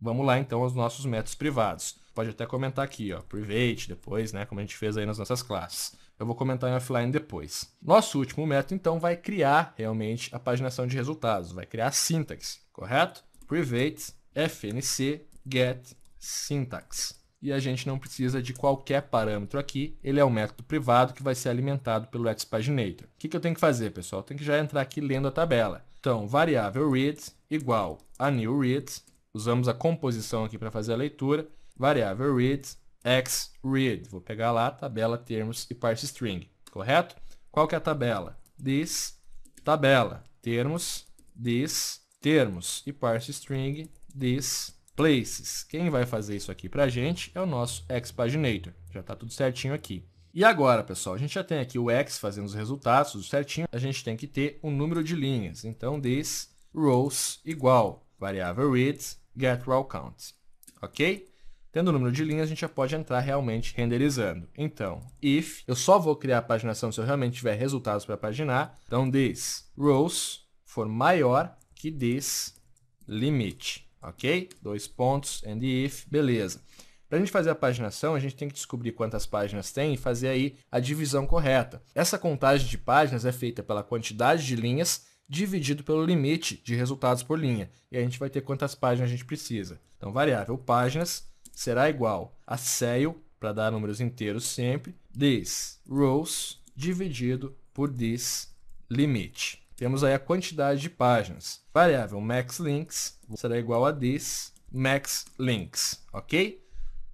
Vamos lá então aos nossos métodos privados. Pode até comentar aqui, ó, private depois, né, como a gente fez aí nas nossas classes. Eu vou comentar em offline depois. Nosso último método então vai criar realmente a paginação de resultados, vai criar a sintaxe, correto? Private fnc get syntax. E a gente não precisa de qualquer parâmetro aqui, ele é um método privado que vai ser alimentado pelo Expaginator. O que, que eu tenho que fazer, pessoal? Eu tenho que já entrar aqui lendo a tabela. Então, variável read igual a new read usamos a composição aqui para fazer a leitura, variável read, x read. Vou pegar lá tabela, termos e parse string, correto? Qual que é a tabela? This tabela, termos, this termos e parse string, this places. Quem vai fazer isso aqui para a gente é o nosso xpaginator. Já está tudo certinho aqui. E agora, pessoal, a gente já tem aqui o x fazendo os resultados, tudo certinho. A gente tem que ter um número de linhas. Então, this rows igual variável read get raw count, ok? Tendo o número de linhas, a gente já pode entrar realmente renderizando. Então, if, eu só vou criar a paginação se eu realmente tiver resultados para paginar. Então, this rows for maior que this limit, ok? Dois pontos, and if, beleza. Para a gente fazer a paginação, a gente tem que descobrir quantas páginas tem e fazer aí a divisão correta. Essa contagem de páginas é feita pela quantidade de linhas dividido pelo limite de resultados por linha. E a gente vai ter quantas páginas a gente precisa. Então, variável páginas será igual a cell, para dar números inteiros sempre, this rows dividido por this limite. Temos aí a quantidade de páginas. Variável maxLinks será igual a this maxLinks, ok?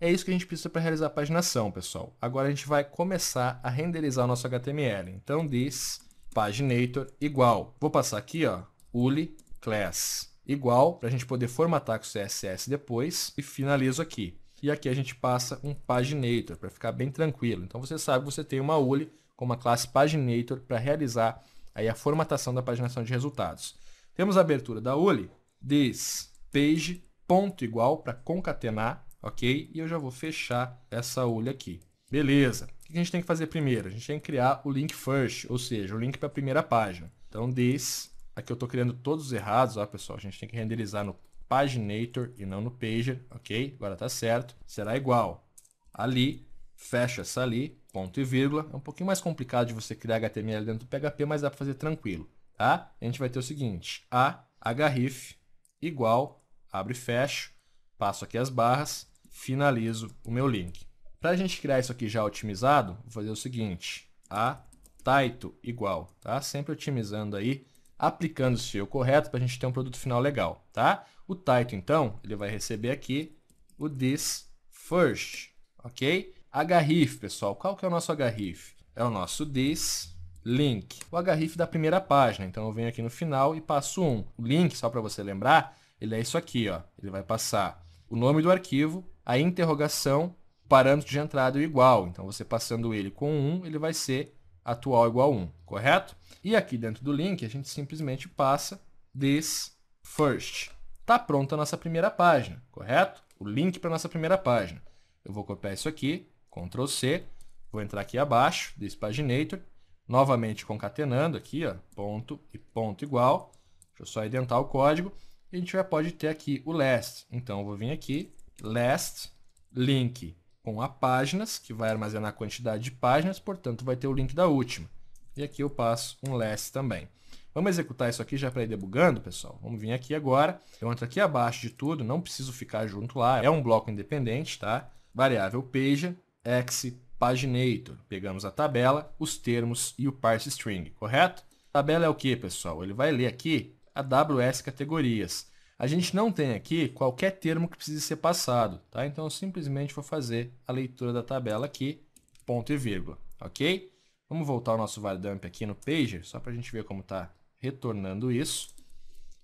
É isso que a gente precisa para realizar a paginação, pessoal. Agora a gente vai começar a renderizar o nosso HTML. Então, this paginator igual. Vou passar aqui, ó, uli class igual, para a gente poder formatar com o CSS depois e finalizo aqui. E aqui a gente passa um paginator para ficar bem tranquilo. Então você sabe que você tem uma uli com uma classe paginator para realizar aí a formatação da paginação de resultados. Temos a abertura da uli this page ponto igual para concatenar, ok? E eu já vou fechar essa uli aqui. Beleza que a gente tem que fazer primeiro? A gente tem que criar o link first, ou seja, o link para a primeira página. Então, this, aqui eu estou criando todos errados, ó, pessoal. A gente tem que renderizar no Paginator e não no Pager, ok? Agora está certo. Será igual ali, fecha essa ali, ponto e vírgula. É um pouquinho mais complicado de você criar HTML dentro do PHP, mas dá para fazer tranquilo, tá? A gente vai ter o seguinte, a href igual, abre e fecha, passo aqui as barras, finalizo o meu link. Para a gente criar isso aqui já otimizado, vou fazer o seguinte, a Taito igual, tá? Sempre otimizando aí, aplicando o seu correto para a gente ter um produto final legal, tá? O Taito, então, ele vai receber aqui o this first, ok? Href, pessoal, qual que é o nosso href? É o nosso this link, o href da primeira página. Então, eu venho aqui no final e passo um. O link, só para você lembrar, ele é isso aqui, ó. Ele vai passar o nome do arquivo, a interrogação parâmetro de entrada é igual. Então, você passando ele com 1, ele vai ser atual igual a 1, correto? E aqui dentro do link, a gente simplesmente passa this first. Está pronta a nossa primeira página, correto? O link para a nossa primeira página. Eu vou copiar isso aqui, Ctrl C, vou entrar aqui abaixo, this paginator, novamente concatenando aqui, ó, ponto e ponto igual. Deixa eu só identar o código. E a gente já pode ter aqui o last. Então, eu vou vir aqui, last link com a páginas, que vai armazenar a quantidade de páginas, portanto vai ter o link da última. E aqui eu passo um less também. Vamos executar isso aqui já para ir debugando, pessoal? Vamos vir aqui agora. Eu entro aqui abaixo de tudo, não preciso ficar junto lá. É um bloco independente, tá? Variável peja, ex, paginator. Pegamos a tabela, os termos e o parse string, correto? tabela é o que, pessoal? Ele vai ler aqui a WS categorias. A gente não tem aqui qualquer termo que precise ser passado, tá? Então eu simplesmente vou fazer a leitura da tabela aqui, ponto e vírgula, ok? Vamos voltar o nosso validump aqui no pager, só para a gente ver como está retornando isso.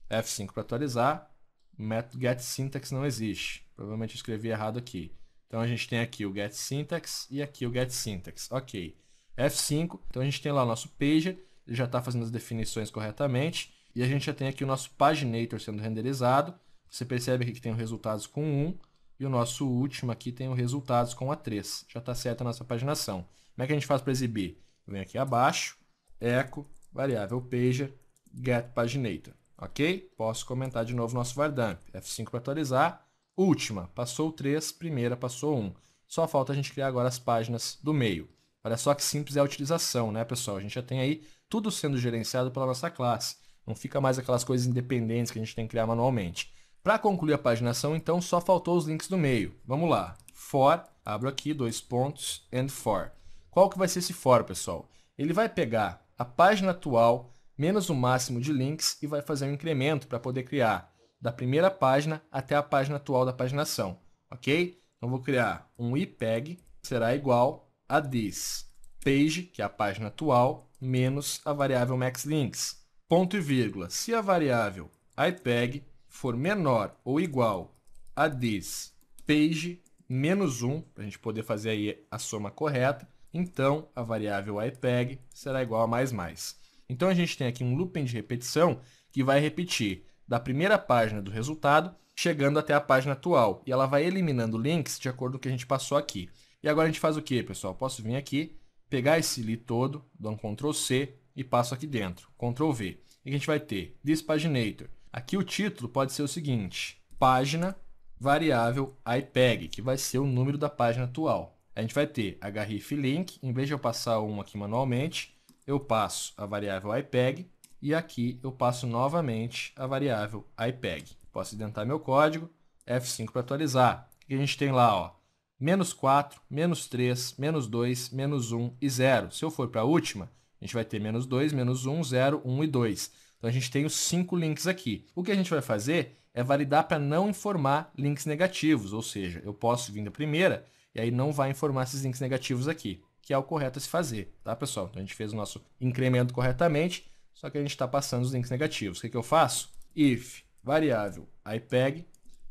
F5 para atualizar, método getSyntax não existe. Provavelmente eu escrevi errado aqui. Então a gente tem aqui o getSyntax e aqui o getSyntax, ok. F5, então a gente tem lá o nosso pager, ele já está fazendo as definições corretamente. E a gente já tem aqui o nosso paginator sendo renderizado. Você percebe aqui que tem os resultados com 1 e o nosso último aqui tem os resultados com a 3. Já está certa a nossa paginação. Como é que a gente faz para exibir? Vem aqui abaixo, echo, variável pager, get paginator. Ok? Posso comentar de novo nosso vardump. F5 para atualizar. Última, passou 3, primeira passou 1. Só falta a gente criar agora as páginas do meio. Olha só que simples é a utilização, né, pessoal? A gente já tem aí tudo sendo gerenciado pela nossa classe. Não fica mais aquelas coisas independentes que a gente tem que criar manualmente. Para concluir a paginação, então, só faltou os links do meio. Vamos lá. For, abro aqui, dois pontos, and for. Qual que vai ser esse for, pessoal? Ele vai pegar a página atual menos o máximo de links e vai fazer um incremento para poder criar da primeira página até a página atual da paginação, ok? Então, vou criar um ipeg, será igual a this page, que é a página atual, menos a variável maxLinks ponto e vírgula. Se a variável IPEG for menor ou igual a this page menos 1, para a gente poder fazer aí a soma correta, então a variável IPEG será igual a mais mais. Então a gente tem aqui um looping de repetição que vai repetir da primeira página do resultado chegando até a página atual. E ela vai eliminando links de acordo com o que a gente passou aqui. E agora a gente faz o que, pessoal? Posso vir aqui, pegar esse li todo, dar um Ctrl C, e passo aqui dentro, Ctrl V. E a gente vai ter paginator. Aqui o título pode ser o seguinte, página variável IPEG, que vai ser o número da página atual. A gente vai ter href link, em vez de eu passar um aqui manualmente, eu passo a variável IPEG e aqui eu passo novamente a variável IPEG. Posso indentar meu código, F5 para atualizar. que a gente tem lá, ó, menos 4, menos 3, menos 2, menos 1 e 0. Se eu for para a última, a gente vai ter menos 2, menos 1, 0, 1 e 2. Então, a gente tem os cinco links aqui. O que a gente vai fazer é validar para não informar links negativos, ou seja, eu posso vir da primeira e aí não vai informar esses links negativos aqui, que é o correto a se fazer, tá, pessoal? Então, a gente fez o nosso incremento corretamente, só que a gente está passando os links negativos. O que, que eu faço? If variável ipeg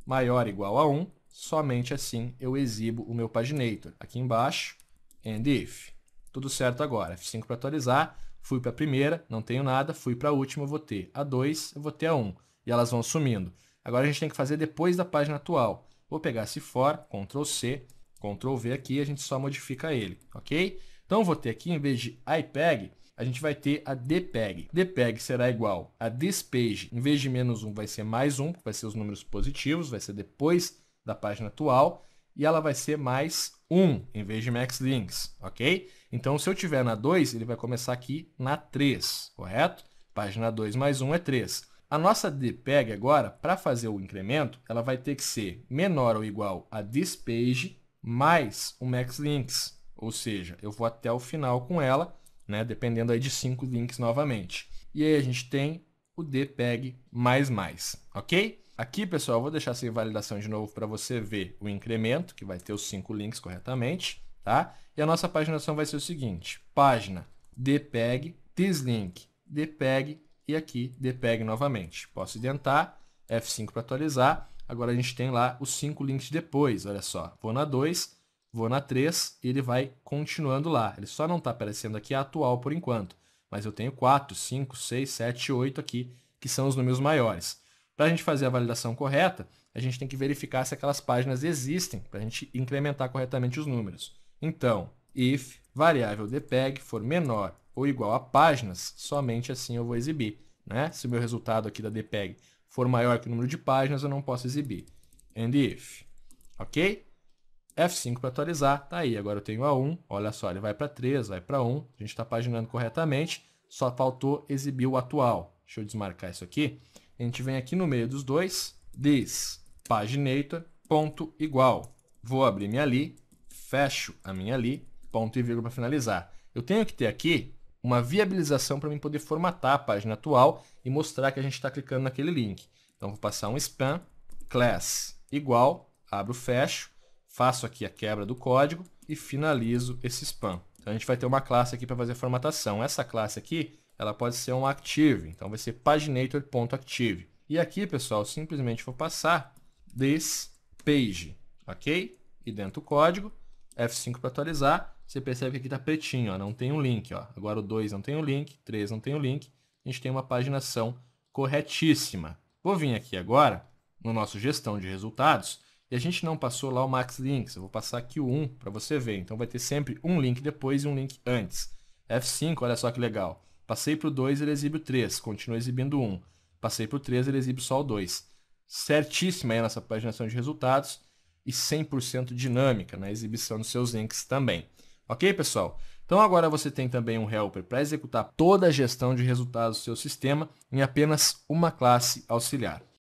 maior ou igual a 1, somente assim eu exibo o meu paginator. Aqui embaixo, and if tudo certo agora. F5 para atualizar, fui para a primeira, não tenho nada, fui para a última, vou ter a 2, vou ter a 1. Um, e elas vão sumindo. Agora a gente tem que fazer depois da página atual. Vou pegar esse for, Ctrl C, Ctrl V aqui e a gente só modifica ele, ok? Então vou ter aqui, em vez de IPEG, a gente vai ter a DPEG. DPEG será igual a page. em vez de menos 1 vai ser mais 1, porque vai ser os números positivos, vai ser depois da página atual, e ela vai ser mais 1, em vez de MaxLinks, ok? Então, se eu tiver na 2, ele vai começar aqui na 3, correto? Página 2 mais 1 é 3. A nossa dpeg agora, para fazer o incremento, ela vai ter que ser menor ou igual a thispage mais o max links, ou seja, eu vou até o final com ela, né, dependendo aí de 5 links novamente. E aí a gente tem o dpeg++, ok? Aqui, pessoal, eu vou deixar sem validação de novo para você ver o incremento, que vai ter os 5 links corretamente tá? E a nossa paginação vai ser o seguinte, página dpeg, dislink, dpeg e aqui dpeg novamente. Posso indentar, F5 para atualizar. Agora a gente tem lá os cinco links depois, olha só. Vou na 2, vou na 3 e ele vai continuando lá. Ele só não está aparecendo aqui a atual por enquanto, mas eu tenho 4, 5, 6, 7, 8 aqui, que são os números maiores. Para a gente fazer a validação correta, a gente tem que verificar se aquelas páginas existem, para a gente incrementar corretamente os números. Então, if variável dpeg for menor ou igual a páginas, somente assim eu vou exibir. Né? Se o meu resultado aqui da dpeg for maior que o número de páginas, eu não posso exibir. And if. Ok? F5 para atualizar, tá aí. Agora eu tenho A1, olha só, ele vai para 3, vai para 1. A gente está paginando corretamente, só faltou exibir o atual. Deixa eu desmarcar isso aqui. A gente vem aqui no meio dos dois, This paginator, ponto igual. Vou abrir minha li, fecho a minha ali, ponto e vírgula para finalizar. Eu tenho que ter aqui uma viabilização para mim poder formatar a página atual e mostrar que a gente está clicando naquele link. Então, vou passar um span class igual, abro, fecho, faço aqui a quebra do código e finalizo esse span. Então, a gente vai ter uma classe aqui para fazer a formatação. Essa classe aqui, ela pode ser um active, então vai ser paginator.active. E aqui, pessoal, simplesmente vou passar this page, ok? E dentro do código, F5 para atualizar, você percebe que aqui está pretinho, ó, não tem um link. Ó. Agora o 2 não tem o um link, 3 não tem o um link. A gente tem uma paginação corretíssima. Vou vir aqui agora no nosso gestão de resultados e a gente não passou lá o max links. Eu vou passar aqui o 1 para você ver. Então vai ter sempre um link depois e um link antes. F5, olha só que legal. Passei para o 2, ele exibe o 3, continua exibindo o 1. Passei para o 3, ele exibe só o 2. Certíssima aí a nossa paginação de resultados e 100% dinâmica na exibição dos seus links também. Ok, pessoal? Então agora você tem também um helper para executar toda a gestão de resultados do seu sistema em apenas uma classe auxiliar.